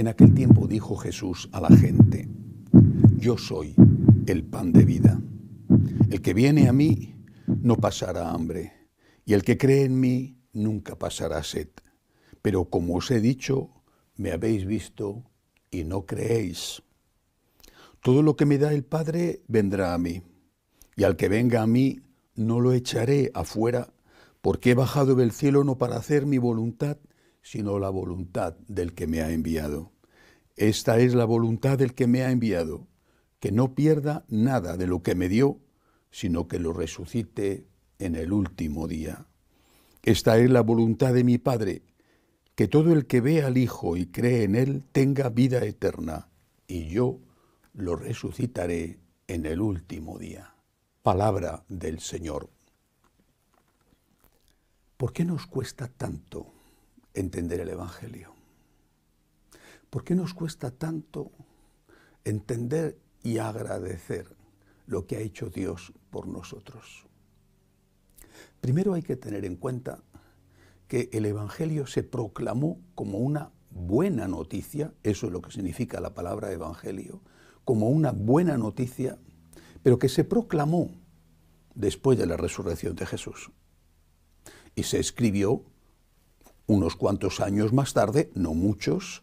En aquel tiempo dijo Jesús a la gente, yo soy el pan de vida. El que viene a mí no pasará hambre, y el que cree en mí nunca pasará sed. Pero como os he dicho, me habéis visto y no creéis. Todo lo que me da el Padre vendrá a mí, y al que venga a mí no lo echaré afuera, porque he bajado del cielo no para hacer mi voluntad, sino la voluntad del que me ha enviado. Esta es la voluntad del que me ha enviado, que no pierda nada de lo que me dio, sino que lo resucite en el último día. Esta es la voluntad de mi Padre, que todo el que ve al Hijo y cree en Él tenga vida eterna, y yo lo resucitaré en el último día. Palabra del Señor. ¿Por qué nos cuesta tanto entender el Evangelio. ¿Por qué nos cuesta tanto entender y agradecer lo que ha hecho Dios por nosotros? Primero hay que tener en cuenta que el Evangelio se proclamó como una buena noticia, eso es lo que significa la palabra Evangelio, como una buena noticia, pero que se proclamó después de la resurrección de Jesús. Y se escribió unos cuantos años más tarde, no muchos,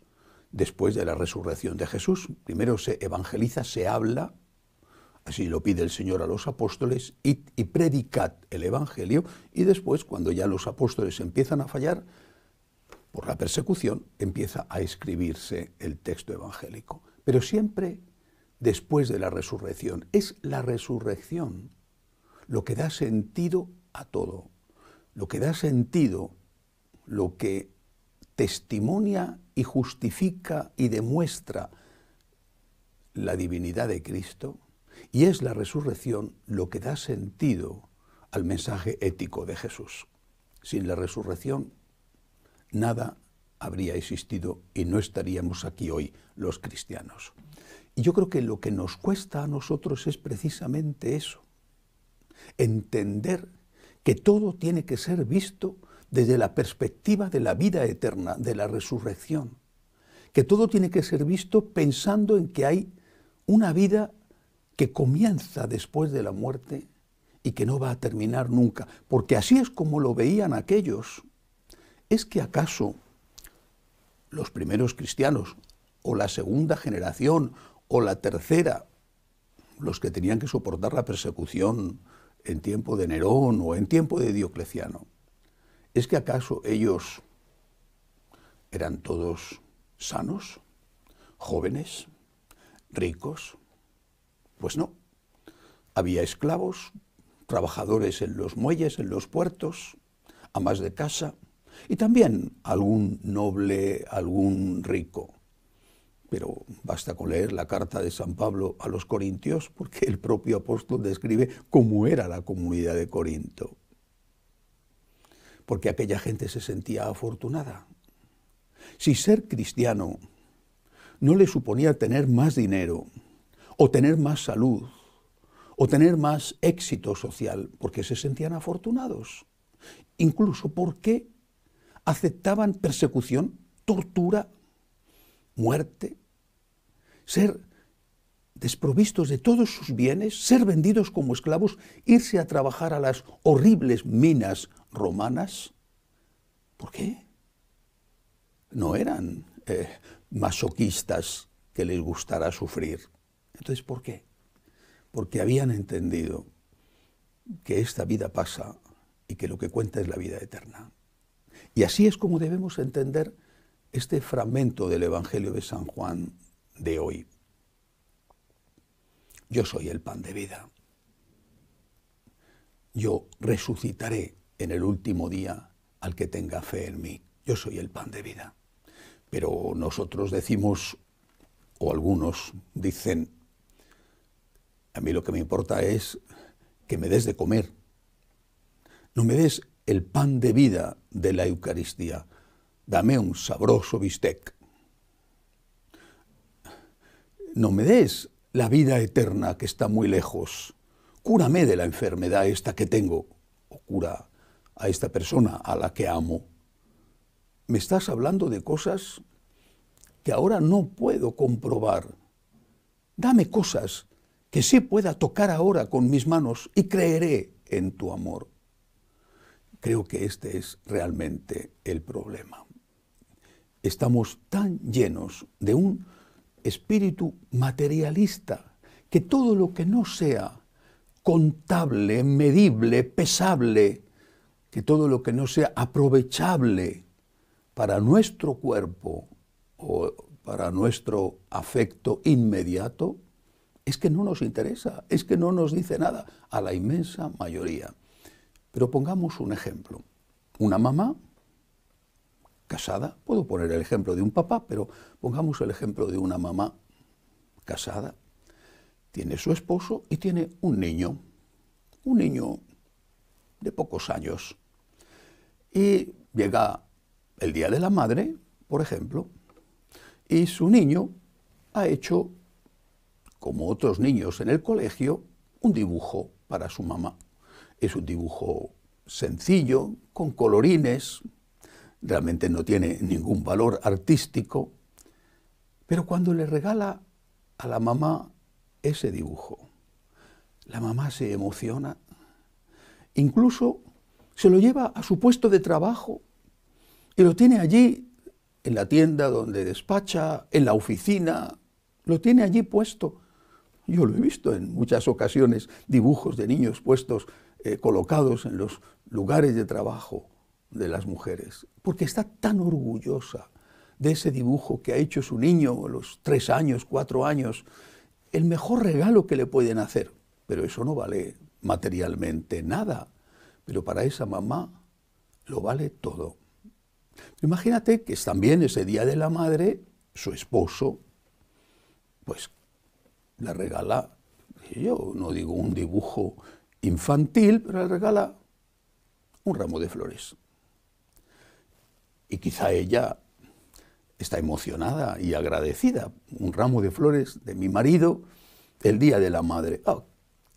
después de la resurrección de Jesús. Primero se evangeliza, se habla, así lo pide el Señor a los apóstoles, y, y predicad el Evangelio, y después, cuando ya los apóstoles empiezan a fallar, por la persecución, empieza a escribirse el texto evangélico. Pero siempre después de la resurrección. Es la resurrección lo que da sentido a todo, lo que da sentido lo que testimonia y justifica y demuestra la divinidad de Cristo y es la resurrección lo que da sentido al mensaje ético de Jesús. Sin la resurrección nada habría existido y no estaríamos aquí hoy los cristianos. Y yo creo que lo que nos cuesta a nosotros es precisamente eso, entender que todo tiene que ser visto desde la perspectiva de la vida eterna, de la resurrección. Que todo tiene que ser visto pensando en que hay una vida que comienza después de la muerte y que no va a terminar nunca, porque así es como lo veían aquellos. ¿Es que acaso los primeros cristianos, o la segunda generación, o la tercera, los que tenían que soportar la persecución en tiempo de Nerón o en tiempo de Diocleciano, ¿Es que acaso ellos eran todos sanos, jóvenes, ricos? Pues no. Había esclavos, trabajadores en los muelles, en los puertos, amas de casa y también algún noble, algún rico. Pero basta con leer la carta de San Pablo a los Corintios porque el propio apóstol describe cómo era la comunidad de Corinto porque aquella gente se sentía afortunada. Si ser cristiano no le suponía tener más dinero, o tener más salud, o tener más éxito social, porque se sentían afortunados, incluso porque aceptaban persecución, tortura, muerte, ser desprovistos de todos sus bienes, ser vendidos como esclavos, irse a trabajar a las horribles minas romanas? ¿Por qué? No eran eh, masoquistas que les gustara sufrir. Entonces, ¿por qué? Porque habían entendido que esta vida pasa y que lo que cuenta es la vida eterna. Y así es como debemos entender este fragmento del Evangelio de San Juan de hoy yo soy el pan de vida. Yo resucitaré en el último día al que tenga fe en mí. Yo soy el pan de vida. Pero nosotros decimos, o algunos dicen, a mí lo que me importa es que me des de comer. No me des el pan de vida de la Eucaristía. Dame un sabroso bistec. No me des la vida eterna que está muy lejos. Cúrame de la enfermedad esta que tengo, o cura a esta persona a la que amo. Me estás hablando de cosas que ahora no puedo comprobar. Dame cosas que sí pueda tocar ahora con mis manos y creeré en tu amor. Creo que este es realmente el problema. Estamos tan llenos de un espíritu materialista, que todo lo que no sea contable, medible, pesable, que todo lo que no sea aprovechable para nuestro cuerpo o para nuestro afecto inmediato, es que no nos interesa, es que no nos dice nada a la inmensa mayoría. Pero pongamos un ejemplo. Una mamá casada, puedo poner el ejemplo de un papá, pero pongamos el ejemplo de una mamá casada, tiene su esposo y tiene un niño, un niño de pocos años. Y llega el Día de la Madre, por ejemplo, y su niño ha hecho, como otros niños en el colegio, un dibujo para su mamá. Es un dibujo sencillo, con colorines, realmente no tiene ningún valor artístico, pero cuando le regala a la mamá ese dibujo, la mamá se emociona, incluso se lo lleva a su puesto de trabajo y lo tiene allí, en la tienda donde despacha, en la oficina, lo tiene allí puesto. Yo lo he visto en muchas ocasiones, dibujos de niños puestos, eh, colocados en los lugares de trabajo de las mujeres, porque está tan orgullosa de ese dibujo que ha hecho su niño a los tres años, cuatro años, el mejor regalo que le pueden hacer. Pero eso no vale materialmente nada, pero para esa mamá lo vale todo. Imagínate que también ese día de la madre, su esposo, pues le regala, yo no digo un dibujo infantil, pero le regala un ramo de flores y quizá ella está emocionada y agradecida. Un ramo de flores de mi marido el día de la madre. Oh,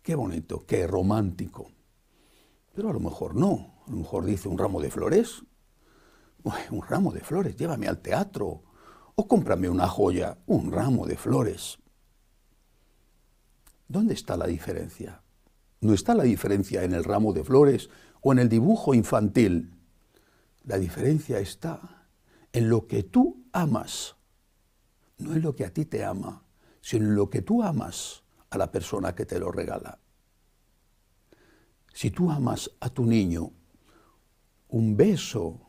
qué bonito, qué romántico. Pero a lo mejor no. A lo mejor dice un ramo de flores. un ramo de flores, llévame al teatro. O cómprame una joya, un ramo de flores. ¿Dónde está la diferencia? No está la diferencia en el ramo de flores o en el dibujo infantil la diferencia está en lo que tú amas, no en lo que a ti te ama, sino en lo que tú amas a la persona que te lo regala. Si tú amas a tu niño, un beso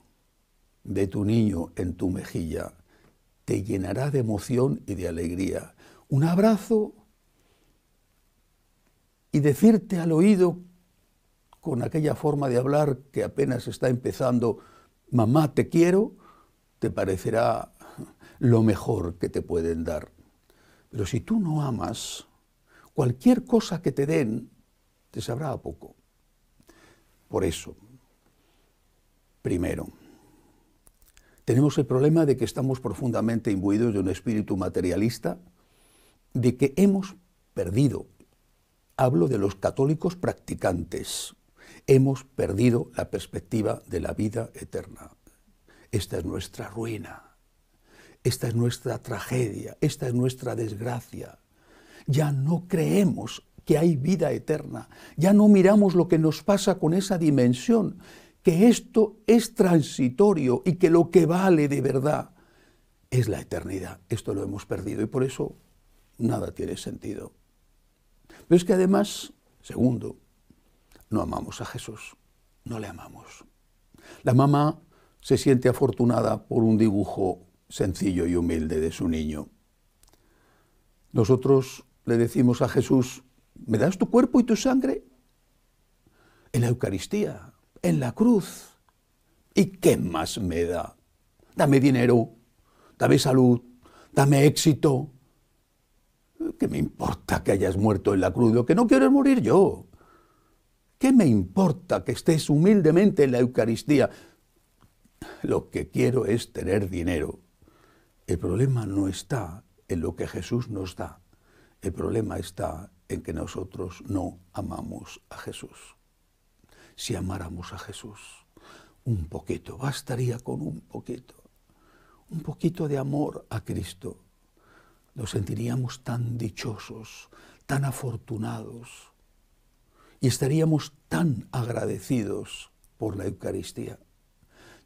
de tu niño en tu mejilla te llenará de emoción y de alegría. Un abrazo y decirte al oído con aquella forma de hablar que apenas está empezando, mamá te quiero, te parecerá lo mejor que te pueden dar. Pero si tú no amas, cualquier cosa que te den te sabrá a poco. Por eso, primero, tenemos el problema de que estamos profundamente imbuidos de un espíritu materialista, de que hemos perdido, hablo de los católicos practicantes, Hemos perdido la perspectiva de la vida eterna. Esta es nuestra ruina, esta es nuestra tragedia, esta es nuestra desgracia. Ya no creemos que hay vida eterna, ya no miramos lo que nos pasa con esa dimensión, que esto es transitorio y que lo que vale de verdad es la eternidad. Esto lo hemos perdido y por eso nada tiene sentido. Pero es que además, segundo, no amamos a Jesús, no le amamos. La mamá se siente afortunada por un dibujo sencillo y humilde de su niño. Nosotros le decimos a Jesús, ¿me das tu cuerpo y tu sangre? En la Eucaristía, en la cruz. ¿Y qué más me da? Dame dinero, dame salud, dame éxito. ¿Qué me importa que hayas muerto en la cruz? Lo que no quiero morir yo. ¿Qué me importa que estés humildemente en la Eucaristía? Lo que quiero es tener dinero. El problema no está en lo que Jesús nos da. El problema está en que nosotros no amamos a Jesús. Si amáramos a Jesús, un poquito, bastaría con un poquito, un poquito de amor a Cristo. Nos sentiríamos tan dichosos, tan afortunados y estaríamos tan agradecidos por la Eucaristía.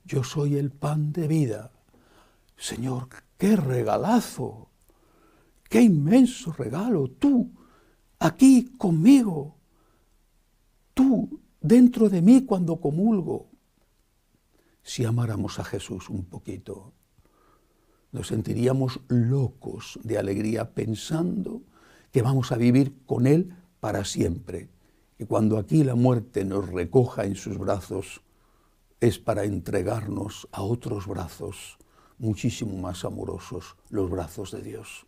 Yo soy el pan de vida. Señor, qué regalazo, qué inmenso regalo, tú, aquí conmigo, tú, dentro de mí cuando comulgo. Si amáramos a Jesús un poquito, nos sentiríamos locos de alegría pensando que vamos a vivir con Él para siempre. Y cuando aquí la muerte nos recoja en sus brazos, es para entregarnos a otros brazos muchísimo más amorosos, los brazos de Dios.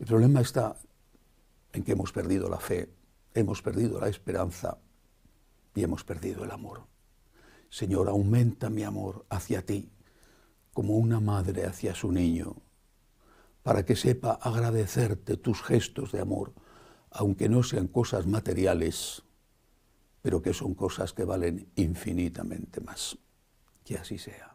El problema está en que hemos perdido la fe, hemos perdido la esperanza y hemos perdido el amor. Señor, aumenta mi amor hacia ti, como una madre hacia su niño, para que sepa agradecerte tus gestos de amor, aunque no sean cosas materiales, pero que son cosas que valen infinitamente más. Que así sea.